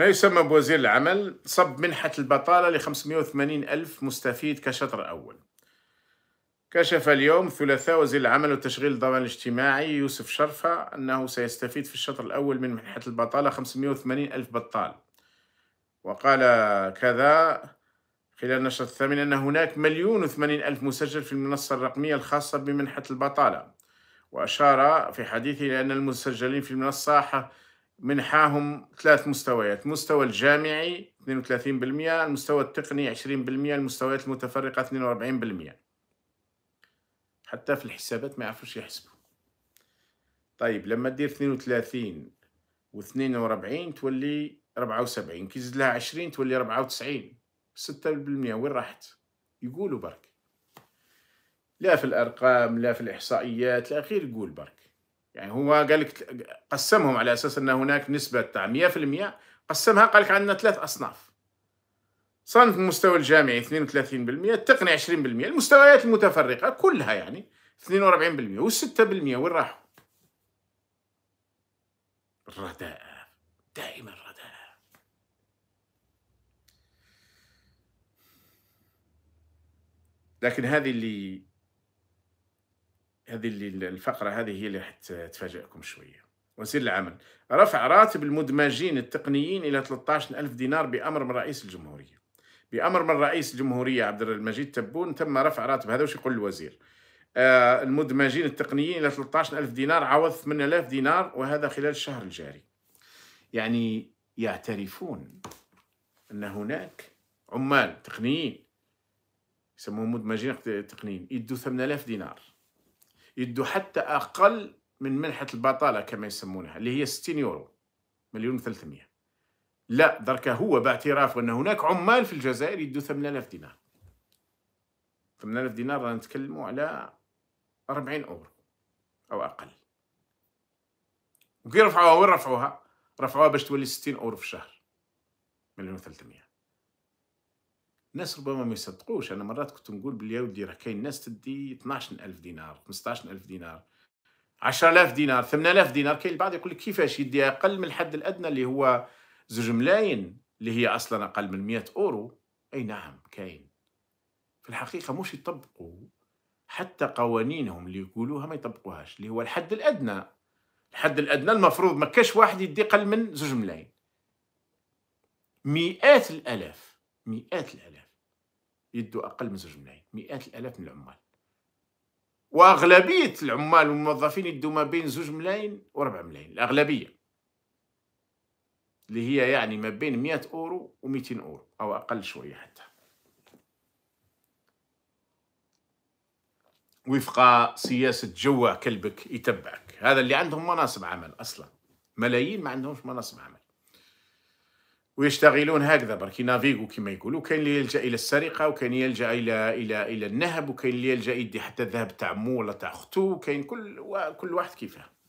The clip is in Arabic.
ما يسمى بوزير العمل صب منحة البطالة ل 580 ألف مستفيد كشطر أول كشف اليوم ثلاثاء وزير العمل والتشغيل الضمان الاجتماعي يوسف شرفة أنه سيستفيد في الشطر الأول من منحة البطالة 580 ألف بطال وقال كذا خلال نشرة الثامنة أن هناك مليون وثمانين ألف مسجل في المنصة الرقمية الخاصة بمنحة البطالة وأشار في حديثه إلى أن المسجلين في المنصة منحاهم ثلاث مستويات مستوى الجامعي 32% المستوى التقني 20% المستويات المتفرقة 42% حتى في الحسابات ما يعرفوش يحسبوا طيب لما تدير 32 و 42 تولي 74 كي زد لها 20 تولي 94 6% وين راحت يقولوا برك لا في الارقام لا في الاحصائيات لا غير يقول برك يعني هو قال لك قسمهم على اساس ان هناك نسبه تاع 100% قسمها قال لك عندنا ثلاث اصناف صنف المستوى الجامعي 32% التقني 20% المستويات المتفرقه كلها يعني 42% و6% وين راحوا؟ الرداء دائما الرداء لكن هذه اللي هذه اللي الفقره هذه هي اللي تفاجئكم شويه وزير العمل رفع راتب المدمجين التقنيين الى 13 ألف دينار بامر من رئيس الجمهوريه بامر من رئيس الجمهوريه عبد المجيد تبون تم رفع راتب هذا وش يقول الوزير آه، المدمجين التقنيين الى 13 ألف دينار عوض 8000 دينار وهذا خلال الشهر الجاري يعني يعترفون ان هناك عمال تقنيين يسموهم مدمجين تقنيين يدوا 8000 دينار يدوا حتى اقل من منحه البطاله كما يسمونها اللي هي 60 يورو مليون و 300 لا دركا هو باعتراف ان هناك عمال في الجزائر يدوا 8000 دينار 8000 دينار رانا نتكلموا على 40 اورو او اقل وكي رفعوها وين رفعوها؟ رفعوها باش تولي 60 اورو في الشهر مليون و 300 الناس ربما ما يصدقوش انا مرات كنت نقول بلي يا ودي راه كاين ناس تدي 12000 دينار 15000 دينار 10000 دينار 8000 دينار كاين البعض يقول لك كيفاش يدي اقل من الحد الادنى اللي هو زوج ملاين اللي هي اصلا اقل من 100 اورو اي نعم كاين في الحقيقه مش يطبقوا حتى قوانينهم اللي يقولوها ما يطبقوهاش اللي هو الحد الادنى الحد الادنى المفروض ما كاش واحد يدي اقل من زوج ملاين مئات الالاف مئات الالاف يدوا اقل من زوج ملايين مئات الالاف من العمال واغلبيه العمال والموظفين يدوا ما بين زوج ملايين وربع ملايين الاغلبيه اللي هي يعني ما بين 100 اورو و200 اورو او اقل شويه حتى وفق سياسه جوا كلبك يتبعك هذا اللي عندهم مناصب عمل اصلا ملايين ما عندهمش مناصب عمل ويشتغلون هكذا برك ينافيغو كما يقولوا كاين اللي يلجا الى السرقه وكاين اللي يلجا الى الى الى النهب وكاين اللي يلجا يدي حتى الذهب تاع مو ولا تاع اختو وكاين كل كل واحد كيفاه